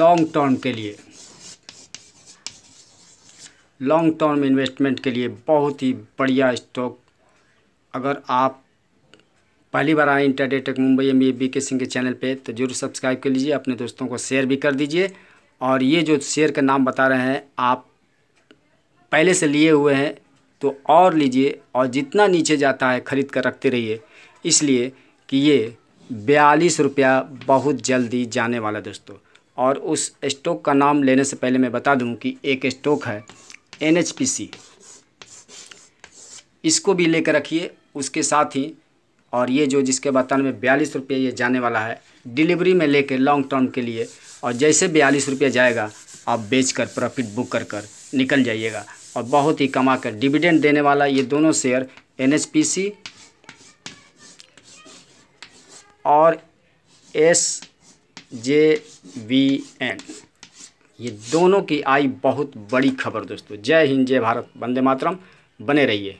long term के लिए long term investment के लिए बहुत ही बढ़िया स्टॉक अगर आप पहली बार आए इंटरडे मुंबई एम बी के सिंह के चैनल पे तो जरूर सब्सक्राइब कर लीजिए अपने दोस्तों को शेयर भी कर दीजिए और ये जो शेयर का नाम बता रहे हैं आप पहले से लिए हुए हैं तो और लीजिए और जितना नीचे जाता है ख़रीद कर रखते रहिए इसलिए कि ये बयालीस रुपया बहुत जल्दी जाने वाला दोस्तों और उस स्टॉक का नाम लेने से पहले मैं बता दूं कि एक स्टॉक है एन इसको भी लेकर रखिए उसके साथ ही और ये जो जिसके बताने में बयालीस रुपये ये जाने वाला है डिलीवरी में लेकर लॉन्ग टर्म के लिए और जैसे बयालीस रुपये जाएगा आप बेच कर प्रॉफिट बुक कर कर निकल जाइएगा और बहुत ही कमा कर डिविडेंड देने वाला ये दोनों शेयर एन और एस जे वी एन ये दोनों की आई बहुत बड़ी खबर दोस्तों जय हिंद जय भारत वंदे मातरम बने रहिए